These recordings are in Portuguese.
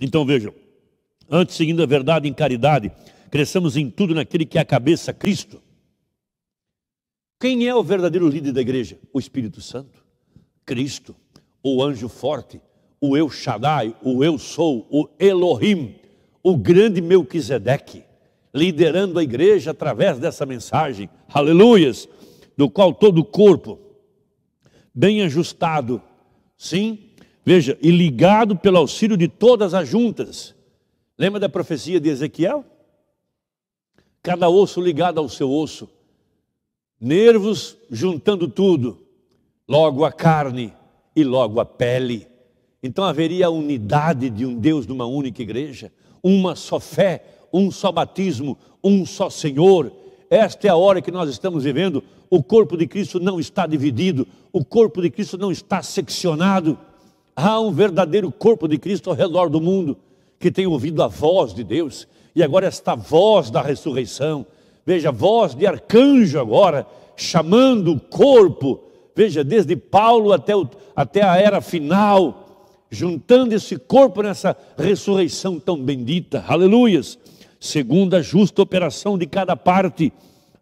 Então vejam, antes seguindo a verdade em caridade, cresçamos em tudo naquele que é a cabeça, Cristo. Quem é o verdadeiro líder da igreja? O Espírito Santo, Cristo, o anjo forte, o Eu Shaddai, o Eu Sou, o Elohim, o grande Melquisedeque, liderando a igreja através dessa mensagem, aleluias, do qual todo o corpo, bem ajustado, sim, Veja, e ligado pelo auxílio de todas as juntas. Lembra da profecia de Ezequiel? Cada osso ligado ao seu osso, nervos juntando tudo, logo a carne e logo a pele. Então haveria a unidade de um Deus numa única igreja, uma só fé, um só batismo, um só Senhor. Esta é a hora que nós estamos vivendo. O corpo de Cristo não está dividido, o corpo de Cristo não está seccionado Há um verdadeiro corpo de Cristo ao redor do mundo que tem ouvido a voz de Deus e agora esta voz da ressurreição, veja, voz de arcanjo agora, chamando o corpo, veja, desde Paulo até, o, até a era final, juntando esse corpo nessa ressurreição tão bendita, aleluias, segundo a justa operação de cada parte,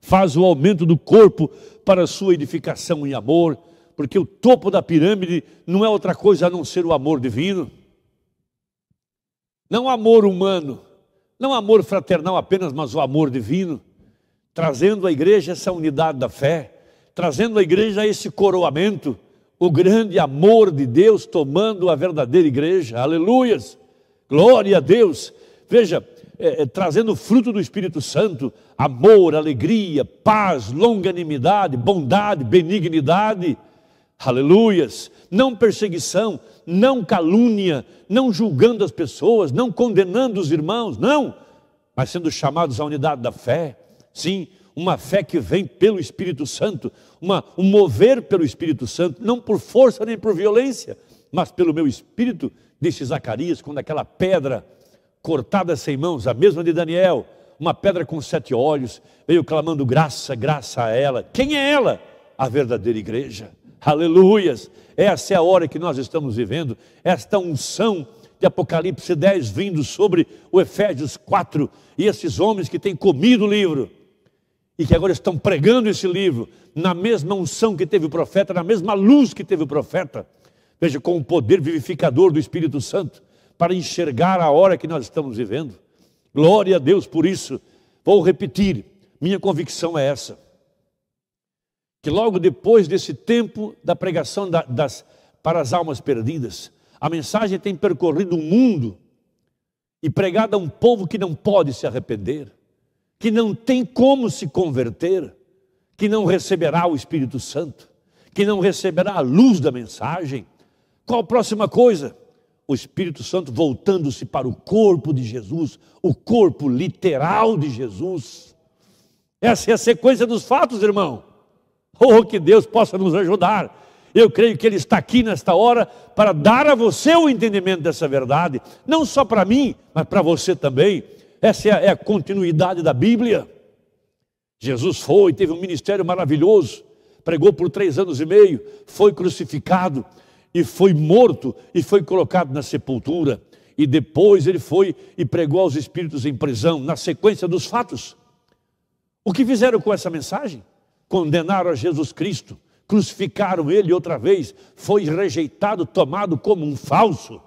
faz o aumento do corpo para sua edificação em amor, porque o topo da pirâmide não é outra coisa a não ser o amor divino. Não amor humano, não amor fraternal apenas, mas o amor divino, trazendo à igreja essa unidade da fé, trazendo à igreja esse coroamento, o grande amor de Deus tomando a verdadeira igreja. Aleluias! Glória a Deus! Veja, é, é, trazendo o fruto do Espírito Santo, amor, alegria, paz, longanimidade, bondade, benignidade, Aleluias! Não perseguição, não calúnia, não julgando as pessoas, não condenando os irmãos, não, mas sendo chamados à unidade da fé. Sim, uma fé que vem pelo Espírito Santo, uma, um mover pelo Espírito Santo, não por força nem por violência, mas pelo meu espírito, disse Zacarias, quando aquela pedra cortada sem mãos, a mesma de Daniel, uma pedra com sete olhos, veio clamando graça, graça a ela. Quem é ela? A verdadeira igreja. Aleluias! Essa é a hora que nós estamos vivendo, esta unção de Apocalipse 10 vindo sobre o Efésios 4 e esses homens que têm comido o livro e que agora estão pregando esse livro na mesma unção que teve o profeta, na mesma luz que teve o profeta. Veja, com o poder vivificador do Espírito Santo para enxergar a hora que nós estamos vivendo. Glória a Deus por isso. Vou repetir, minha convicção é essa que logo depois desse tempo da pregação da, das, para as almas perdidas, a mensagem tem percorrido o mundo e pregada a um povo que não pode se arrepender, que não tem como se converter, que não receberá o Espírito Santo, que não receberá a luz da mensagem. Qual a próxima coisa? O Espírito Santo voltando-se para o corpo de Jesus, o corpo literal de Jesus. Essa é a sequência dos fatos, irmão. Oh, que Deus possa nos ajudar. Eu creio que Ele está aqui nesta hora para dar a você o entendimento dessa verdade, não só para mim, mas para você também. Essa é, é a continuidade da Bíblia. Jesus foi, teve um ministério maravilhoso, pregou por três anos e meio, foi crucificado e foi morto e foi colocado na sepultura. E depois ele foi e pregou aos espíritos em prisão, na sequência dos fatos. O que fizeram com essa mensagem? condenaram a Jesus Cristo, crucificaram ele outra vez, foi rejeitado, tomado como um falso.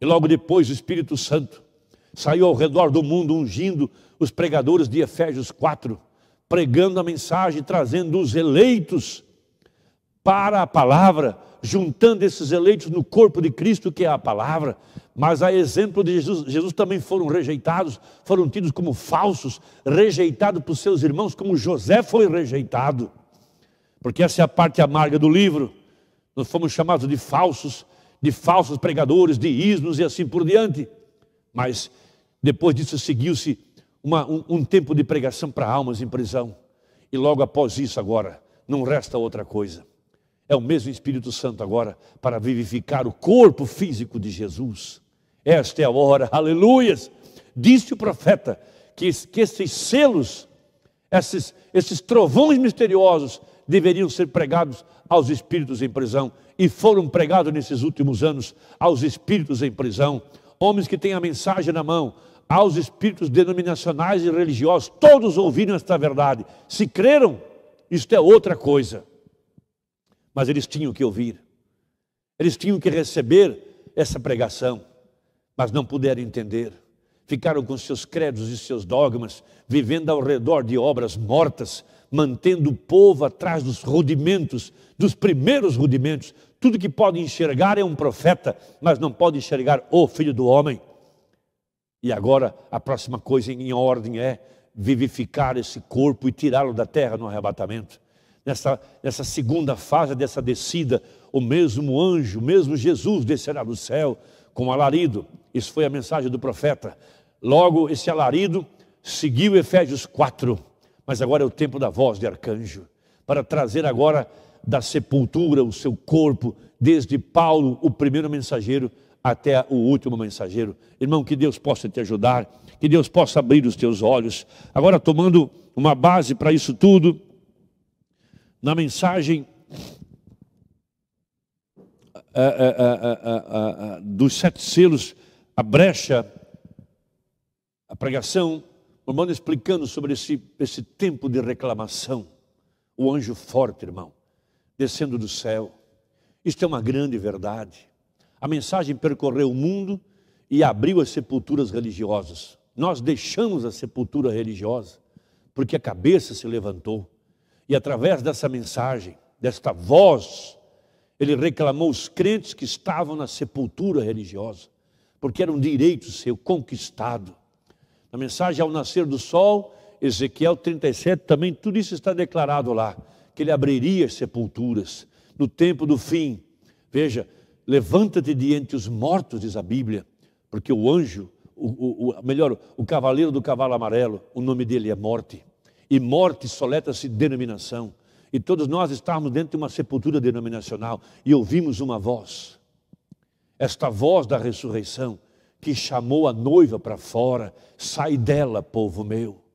E logo depois o Espírito Santo saiu ao redor do mundo ungindo os pregadores de Efésios 4, pregando a mensagem, trazendo os eleitos para a palavra, juntando esses eleitos no corpo de Cristo, que é a palavra. Mas a exemplo de Jesus, Jesus também foram rejeitados, foram tidos como falsos, rejeitado por seus irmãos, como José foi rejeitado. Porque essa é a parte amarga do livro. Nós fomos chamados de falsos, de falsos pregadores, de ismos e assim por diante. Mas depois disso seguiu-se um, um tempo de pregação para almas em prisão. E logo após isso, agora, não resta outra coisa é o mesmo Espírito Santo agora para vivificar o corpo físico de Jesus. Esta é a hora, aleluias! Disse o profeta que, que esses selos, esses, esses trovões misteriosos, deveriam ser pregados aos espíritos em prisão e foram pregados nesses últimos anos aos espíritos em prisão, homens que têm a mensagem na mão, aos espíritos denominacionais e religiosos, todos ouviram esta verdade. Se creram, isto é outra coisa mas eles tinham que ouvir. Eles tinham que receber essa pregação, mas não puderam entender. Ficaram com seus credos e seus dogmas, vivendo ao redor de obras mortas, mantendo o povo atrás dos rudimentos, dos primeiros rudimentos. Tudo que pode enxergar é um profeta, mas não pode enxergar o filho do homem. E agora a próxima coisa em ordem é vivificar esse corpo e tirá-lo da terra no arrebatamento nessa, nessa segunda fase dessa descida, o mesmo anjo, o mesmo Jesus descerá do céu com alarido. Isso foi a mensagem do profeta. Logo, esse alarido seguiu Efésios 4, mas agora é o tempo da voz de arcanjo, para trazer agora da sepultura o seu corpo, desde Paulo, o primeiro mensageiro, até o último mensageiro. Irmão, que Deus possa te ajudar, que Deus possa abrir os teus olhos. Agora, tomando uma base para isso tudo, na mensagem a, a, a, dos sete selos, a brecha, a pregação, o irmão explicando sobre esse, esse tempo de reclamação, o anjo forte, irmão, descendo do céu. Isto é uma grande verdade. A mensagem percorreu o mundo e abriu as sepulturas religiosas. Nós deixamos a sepultura religiosa porque a cabeça se levantou. E através dessa mensagem, desta voz, ele reclamou os crentes que estavam na sepultura religiosa, porque era um direito seu conquistado. Na mensagem ao nascer do sol, Ezequiel 37, também tudo isso está declarado lá, que ele abriria as sepulturas no tempo do fim. Veja, levanta-te diante os mortos, diz a Bíblia, porque o anjo, o, o, o, melhor, o cavaleiro do cavalo amarelo, o nome dele é morte e morte soleta-se denominação. E todos nós estávamos dentro de uma sepultura denominacional e ouvimos uma voz. Esta voz da ressurreição que chamou a noiva para fora, sai dela, povo meu.